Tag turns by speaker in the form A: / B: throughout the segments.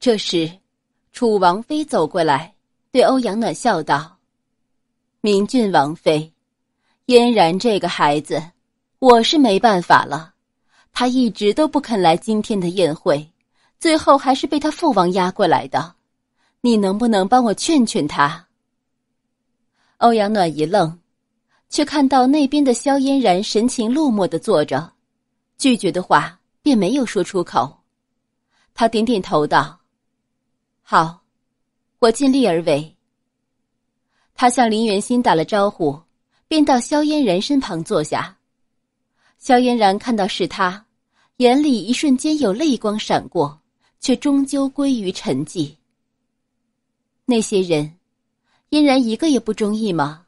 A: 这时，楚王妃走过来，对欧阳暖笑道：“明郡王妃，嫣然这个孩子，我是没办法了，他一直都不肯来今天的宴会，最后还是被他父王压过来的。你能不能帮我劝劝他？”欧阳暖一愣，却看到那边的萧嫣然神情落寞的坐着，拒绝的话便没有说出口。他点点头道。好，我尽力而为。他向林元心打了招呼，便到萧嫣然身旁坐下。萧嫣然看到是他，眼里一瞬间有泪光闪过，却终究归于沉寂。那些人，嫣然一个也不中意吗？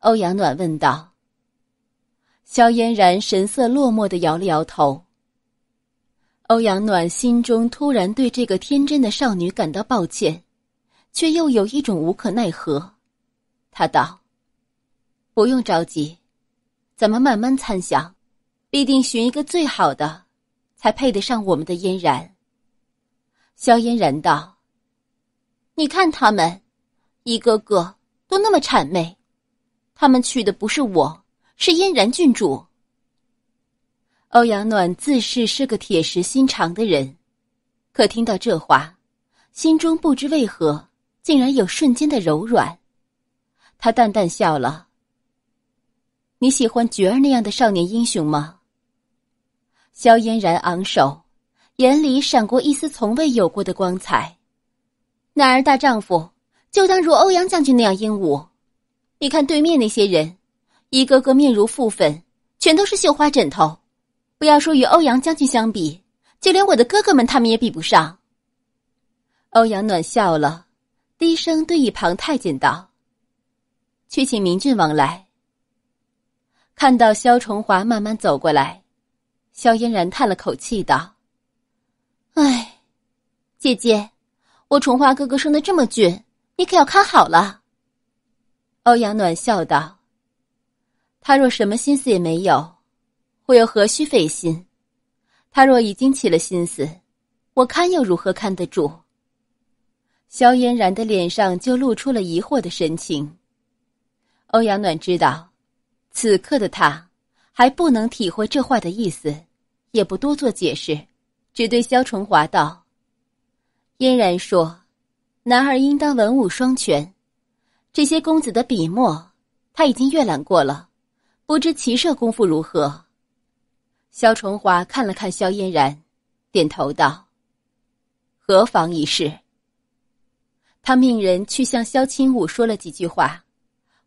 A: 欧阳暖问道。萧嫣然神色落寞的摇了摇头。欧阳暖心中突然对这个天真的少女感到抱歉，却又有一种无可奈何。他道：“不用着急，咱们慢慢参详，必定寻一个最好的，才配得上我们的嫣然。”萧嫣然道：“你看他们，一个个都那么谄媚，他们娶的不是我，是嫣然郡主。”欧阳暖自恃是个铁石心肠的人，可听到这话，心中不知为何竟然有瞬间的柔软。他淡淡笑了：“你喜欢菊儿那样的少年英雄吗？”萧嫣然昂首，眼里闪过一丝从未有过的光彩。男儿大丈夫，就当如欧阳将军那样英武。你看对面那些人，一个个面如覆粉，全都是绣花枕头。不要说与欧阳将军相比，就连我的哥哥们，他们也比不上。欧阳暖笑了，低声对一旁太监道：“去请明郡王来。”看到萧崇华慢慢走过来，萧嫣然叹了口气道：“唉，姐姐，我崇华哥哥生的这么俊，你可要看好了。”欧阳暖笑道：“他若什么心思也没有。”我又何须费心？他若已经起了心思，我看又如何看得住？萧嫣然的脸上就露出了疑惑的神情。欧阳暖知道，此刻的他，还不能体会这话的意思，也不多做解释，只对萧崇华道：“嫣然说，男儿应当文武双全。这些公子的笔墨，他已经阅览过了，不知骑射功夫如何？”萧崇华看了看萧嫣然，点头道：“何妨一试。”他命人去向萧清武说了几句话，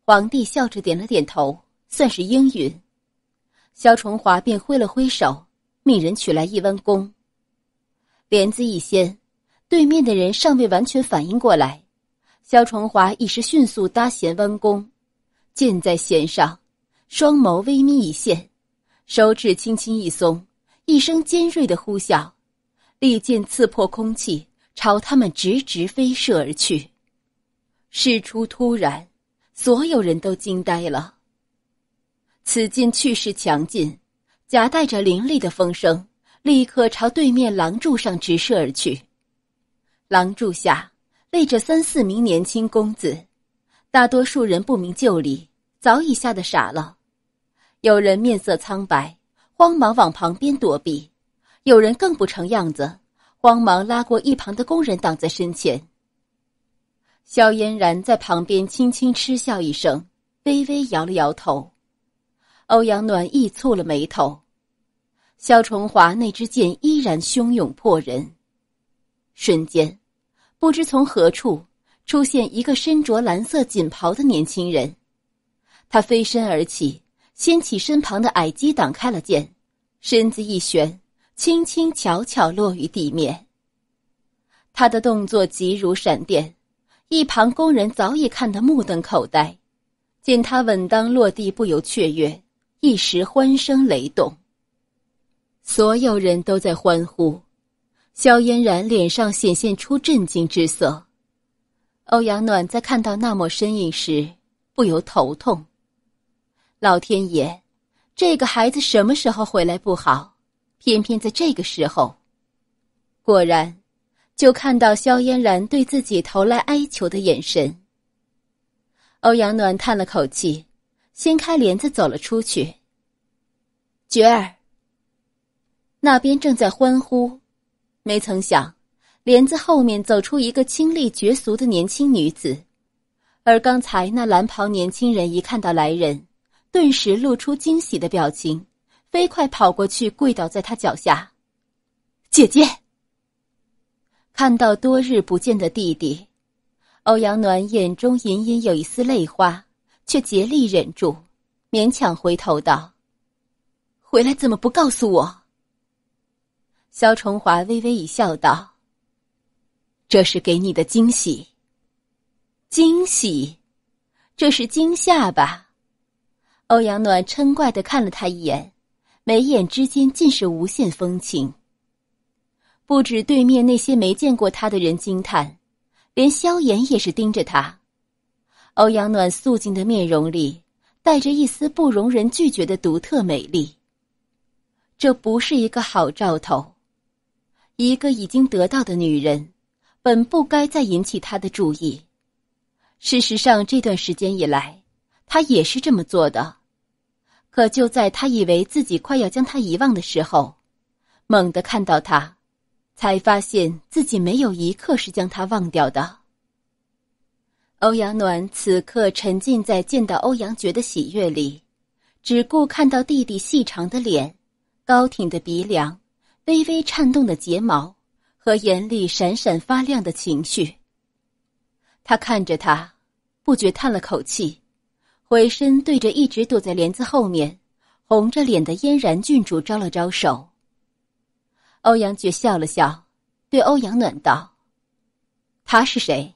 A: 皇帝笑着点了点头，算是应允。萧崇华便挥了挥手，命人取来一弯弓。帘子一掀，对面的人尚未完全反应过来，萧崇华已是迅速搭弦弯弓，箭在弦上，双眸微眯一线。手指轻轻一松，一声尖锐的呼啸，利剑刺破空气，朝他们直直飞射而去。事出突然，所有人都惊呆了。此剑去势强劲，夹带着凌厉的风声，立刻朝对面廊柱上直射而去。廊柱下立着三四名年轻公子，大多数人不明就里，早已吓得傻了。有人面色苍白，慌忙往旁边躲避；有人更不成样子，慌忙拉过一旁的工人挡在身前。萧嫣然在旁边轻轻嗤笑一声，微微摇了摇头。欧阳暖意蹙了眉头。萧崇华那支箭依然汹涌破人，瞬间，不知从何处出现一个身着蓝色锦袍的年轻人，他飞身而起。掀起身旁的矮机挡开了剑，身子一旋，轻轻巧巧落于地面。他的动作急如闪电，一旁工人早已看得目瞪口呆，见他稳当落地，不由雀跃，一时欢声雷动。所有人都在欢呼，萧嫣然脸上显现出震惊之色，欧阳暖在看到那抹身影时，不由头痛。老天爷，这个孩子什么时候回来不好，偏偏在这个时候。果然，就看到萧嫣然对自己投来哀求的眼神。欧阳暖叹了口气，掀开帘子走了出去。觉儿，那边正在欢呼。没曾想，帘子后面走出一个清丽绝俗的年轻女子，而刚才那蓝袍年轻人一看到来人。顿时露出惊喜的表情，飞快跑过去，跪倒在他脚下。姐姐，看到多日不见的弟弟，欧阳暖眼中隐隐有一丝泪花，却竭力忍住，勉强回头道：“回来怎么不告诉我？”肖崇华微微一笑，道：“这是给你的惊喜。惊喜，这是惊吓吧？”欧阳暖嗔怪的看了他一眼，眉眼之间尽是无限风情。不止对面那些没见过他的人惊叹，连萧炎也是盯着他。欧阳暖素净的面容里，带着一丝不容人拒绝的独特美丽。这不是一个好兆头。一个已经得到的女人，本不该再引起他的注意。事实上，这段时间以来。他也是这么做的，可就在他以为自己快要将他遗忘的时候，猛地看到他，才发现自己没有一刻是将他忘掉的。欧阳暖此刻沉浸在见到欧阳珏的喜悦里，只顾看到弟弟细长的脸、高挺的鼻梁、微微颤动的睫毛和眼里闪闪发亮的情绪。他看着他，不觉叹了口气。回身对着一直躲在帘子后面，红着脸的嫣然郡主招了招手。欧阳珏笑了笑，对欧阳暖道：“她是谁？”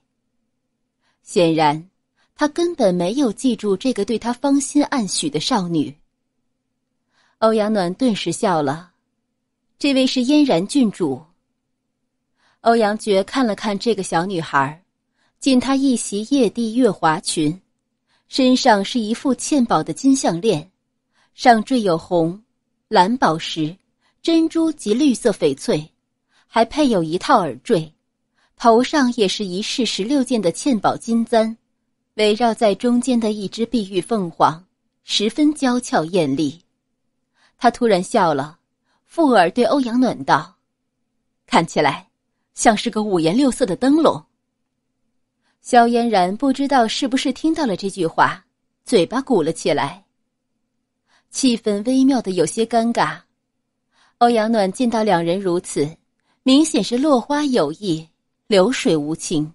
A: 显然，他根本没有记住这个对他芳心暗许的少女。欧阳暖顿时笑了：“这位是嫣然郡主。”欧阳珏看了看这个小女孩，见她一袭夜地月华裙。身上是一副嵌宝的金项链，上缀有红、蓝宝石、珍珠及绿色翡翠，还配有一套耳坠，头上也是一式十六件的嵌宝金簪，围绕在中间的一只碧玉凤凰，十分娇俏艳丽。他突然笑了，附耳对欧阳暖道：“看起来像是个五颜六色的灯笼。”萧嫣然不知道是不是听到了这句话，嘴巴鼓了起来。气氛微妙的有些尴尬。欧阳暖见到两人如此，明显是落花有意，流水无情，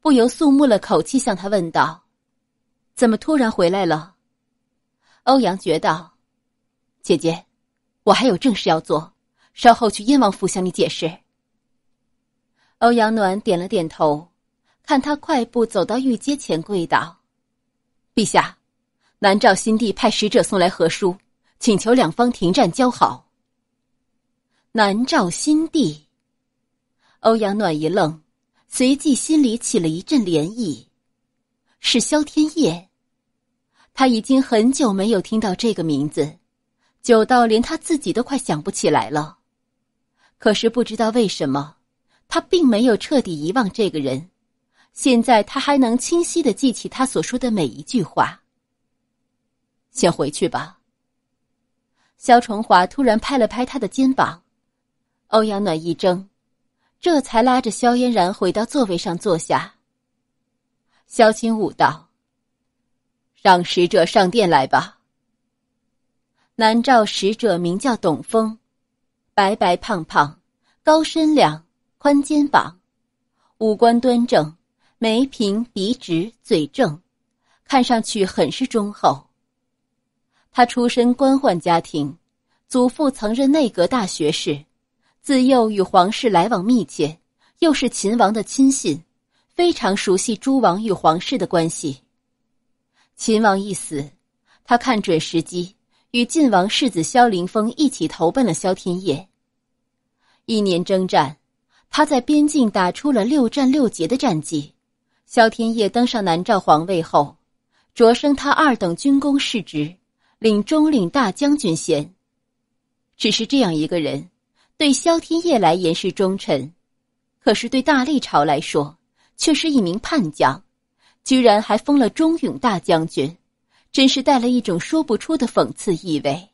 A: 不由肃穆了口气，向他问道：“怎么突然回来了？”欧阳觉道：“姐姐，我还有正事要做，稍后去燕王府向你解释。”欧阳暖点了点头。看他快步走到御阶前，跪道：“陛下，南诏新帝派使者送来和书，请求两方停战交好。”南诏新帝，欧阳暖一愣，随即心里起了一阵涟漪，是萧天夜，他已经很久没有听到这个名字，久到连他自己都快想不起来了。可是不知道为什么，他并没有彻底遗忘这个人。现在他还能清晰的记起他所说的每一句话。先回去吧。肖崇华突然拍了拍他的肩膀，欧阳暖一怔，这才拉着萧嫣然回到座位上坐下。萧清武道：“让使者上殿来吧。”南诏使者名叫董峰，白白胖胖，高身量，宽肩膀，五官端正。眉平鼻直嘴正，看上去很是忠厚。他出身官宦家庭，祖父曾任内阁大学士，自幼与皇室来往密切，又是秦王的亲信，非常熟悉诸王与皇室的关系。秦王一死，他看准时机，与晋王世子萧凌风一起投奔了萧天业。一年征战，他在边境打出了六战六捷的战绩。萧天业登上南诏皇位后，擢升他二等军功世职，领中领大将军衔。只是这样一个人，对萧天业来言是忠臣，可是对大历朝来说却是一名叛将，居然还封了忠勇大将军，真是带了一种说不出的讽刺意味。